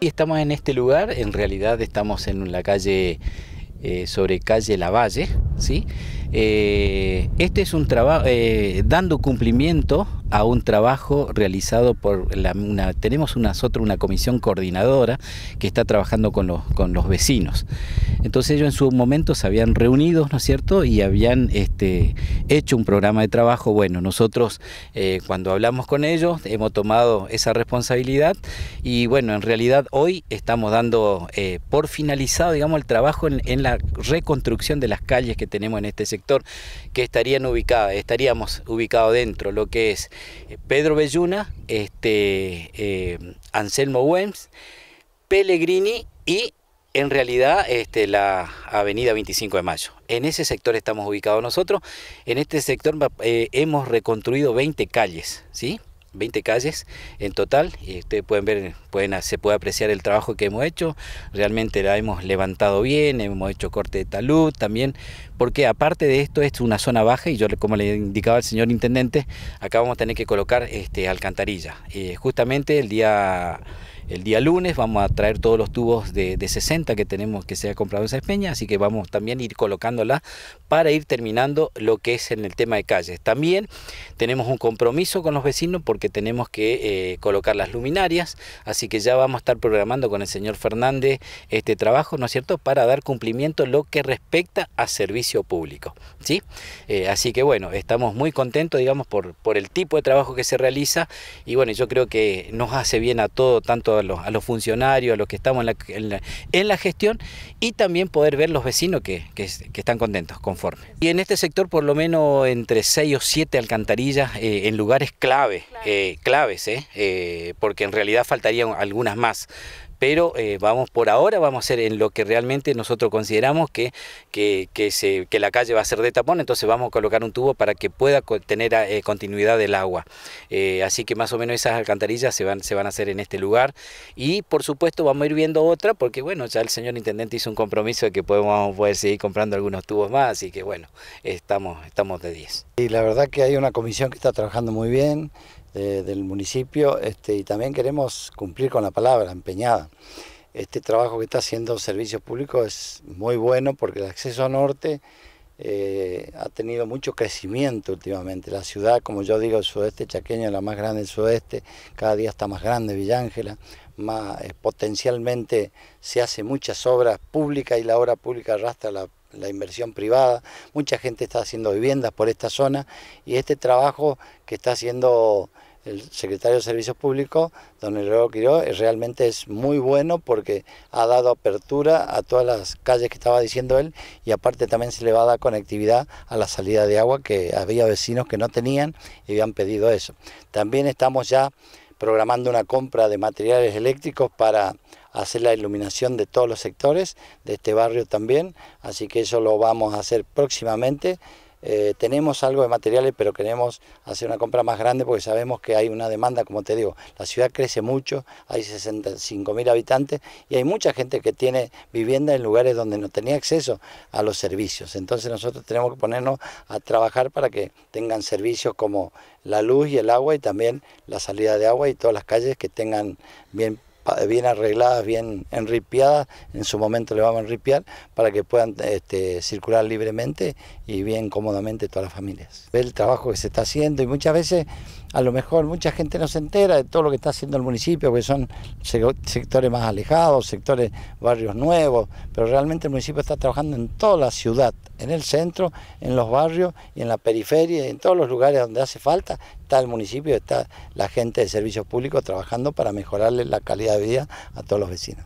Estamos en este lugar, en realidad estamos en la calle, eh, sobre calle Lavalle, ¿sí? Eh, este es un trabajo, eh, dando cumplimiento a un trabajo realizado por la, una, tenemos nosotros una comisión coordinadora que está trabajando con los, con los vecinos. Entonces ellos en su momento se habían reunido, ¿no es cierto? Y habían este, hecho un programa de trabajo. Bueno, nosotros eh, cuando hablamos con ellos hemos tomado esa responsabilidad y bueno, en realidad hoy estamos dando eh, por finalizado, digamos, el trabajo en, la reconstrucción de las calles que tenemos en este sector, que estarían ubicadas, estaríamos ubicados dentro, lo que es eh, Pedro Belluna, este, Anselmo Wems, Pellegrini y en realidad este, la avenida 25 de mayo. En ese sector estamos ubicados nosotros. En este sector eh, hemos reconstruido 20 calles, ¿sí? 20 calles en total y ustedes pueden ver, pueden, se puede apreciar el trabajo que hemos hecho, realmente la hemos levantado bien, hemos hecho corte de talud, también porque aparte de esto es una zona baja y yo, como le indicaba al señor intendente, acá vamos a tener que colocar este, alcantarillas. Eh, justamente el día... El día lunes vamos a traer todos los tubos de, 60 que tenemos que se ha comprado en Espeña, así que vamos también a ir colocándola para ir terminando lo que es en el tema de calles. También tenemos un compromiso con los vecinos porque tenemos que eh, colocar las luminarias, así que ya vamos a estar programando con el señor Fernández este trabajo, ¿no es cierto?, para dar cumplimiento lo que respecta a servicios público. ¿sí? Eh, así que bueno, estamos muy contentos, digamos, por, por el tipo de trabajo que se realiza y bueno, yo creo que nos hace bien a todo, tanto a los, a los funcionarios, a los que estamos en la, gestión y también poder ver los vecinos que, que, están contentos, conforme. Y en este sector por lo menos entre 6 o 7 alcantarillas eh, en lugares clave, eh, claves, porque en realidad faltarían algunas más pero eh, vamos por ahora vamos a hacer en lo que realmente nosotros consideramos que, que, se, que, la calle va a ser de tapón, entonces vamos a colocar un tubo para que pueda tener eh, continuidad del agua. Eh, así que más o menos esas alcantarillas se van, se van a hacer en este lugar y por supuesto vamos a ir viendo otra porque bueno, ya el señor intendente hizo un compromiso de que podemos poder seguir comprando algunos tubos más, así que bueno, estamos, estamos de 10. Y la verdad que hay una comisión que está trabajando muy bien, del municipio este, y también queremos cumplir con la palabra empeñada. Este trabajo que está haciendo Servicios Públicos es muy bueno porque el acceso norte eh, ha tenido mucho crecimiento últimamente. La ciudad, como yo digo, el sudeste chaqueño es la más grande del sudeste, cada día está más grande Villángela, más, eh, potencialmente se hace muchas obras públicas y la obra pública arrastra la la inversión privada, mucha gente está haciendo viviendas por esta zona y este trabajo que está haciendo el secretario de Servicios Públicos, don Eloy Quiró, realmente es muy bueno porque ha dado apertura a todas las calles que estaba diciendo él y aparte también se le va a dar conectividad a la salida de agua que había vecinos que no tenían y habían pedido eso. También estamos ya programando una compra de materiales eléctricos para hacer la iluminación de todos los sectores de este barrio también, así que eso lo vamos a hacer próximamente. Eh, tenemos algo de materiales, pero queremos hacer una compra más grande porque sabemos que hay una demanda, como te digo, la ciudad crece mucho, hay 65.000 habitantes y hay mucha gente que tiene vivienda en lugares donde no tenía acceso a los servicios. Entonces nosotros tenemos que ponernos a trabajar para que tengan servicios como la luz y el agua y también la salida de agua y todas las calles que tengan bien bien arregladas, bien enripiadas, en su momento le vamos a enripiar para que puedan este, circular libremente y bien cómodamente todas las familias. Ve el trabajo que se está haciendo y muchas veces a lo mejor mucha gente no se entera de todo lo que está haciendo el municipio, porque son sectores más alejados, sectores, barrios nuevos, pero realmente el municipio está trabajando en toda la ciudad en el centro, en los barrios y en la periferia, en todos los lugares donde hace falta, está el municipio, está la gente de servicios públicos trabajando para mejorarle la calidad de vida a todos los vecinos.